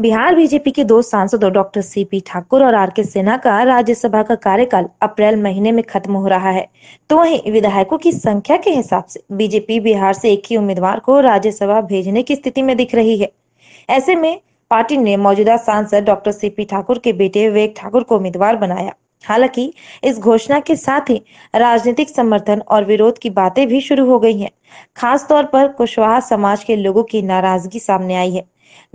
Bihar BJP के दो सांसदों डॉक्टर सीपी ठाकुर और आर के सिन्हा का राज्यसभा का कार्यकाल अप्रैल महीने में खत्म हो रहा है तो वहीं विधायकों की संख्या के हिसाब से बीजेपी बिहार से एक ही उम्मीदवार को राज्यसभा भेजने की स्थिति में दिख रही है ऐसे में पार्टी ने मौजूदा सांसद डॉक्टर सीपी ठाकुर के बेटे विवेक ठाकुर को उम्मीदवार बनाया हालांकि इस घोषणा के साथ ही राजनीतिक समर्थन और विरोध की बातें भी शुरू हो गई हैं। खासतौर पर कुशवाहा समाज के लोगों की नाराजगी सामने आई है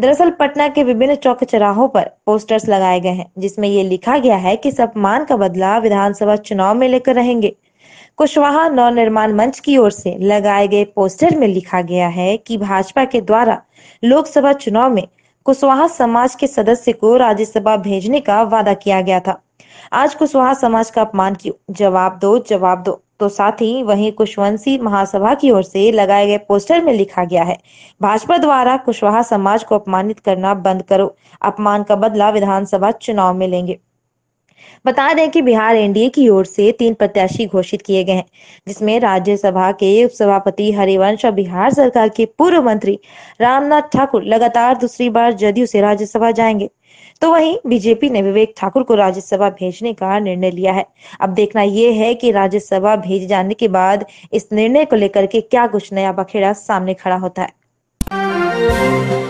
दरअसल पटना के विभिन्न चौक चौराहों पर पोस्टर्स लगाए गए हैं जिसमें ये लिखा गया है कि सम्मान का बदलाव विधानसभा चुनाव में लेकर रहेंगे कुशवाहा नवनिर्माण मंच की ओर से लगाए गए पोस्टर में लिखा गया है कि भाजपा के द्वारा लोकसभा चुनाव में कुशवाहा समाज के सदस्य को राज्यसभा भेजने का वादा किया गया था आज कुशवाहा समाज का अपमान क्यों जवाब दो जवाब दो तो साथ ही वही कुशवंशी महासभा की ओर से लगाए गए पोस्टर में लिखा गया है भाजपा द्वारा कुशवाहा समाज को अपमानित करना बंद करो अपमान का बदला विधानसभा चुनाव में लेंगे बता दें कि बिहार एनडीए की ओर से तीन प्रत्याशी घोषित किए गए हैं जिसमें राज्यसभा के उपसभापति हरिवंश और बिहार सरकार के पूर्व मंत्री रामनाथ ठाकुर लगातार दूसरी बार जदयू से राज्यसभा जाएंगे तो वहीं बीजेपी ने विवेक ठाकुर को राज्यसभा भेजने का निर्णय लिया है अब देखना यह है कि राज्यसभा भेज जाने के बाद इस निर्णय को लेकर के क्या कुछ नया बखेड़ा सामने खड़ा होता है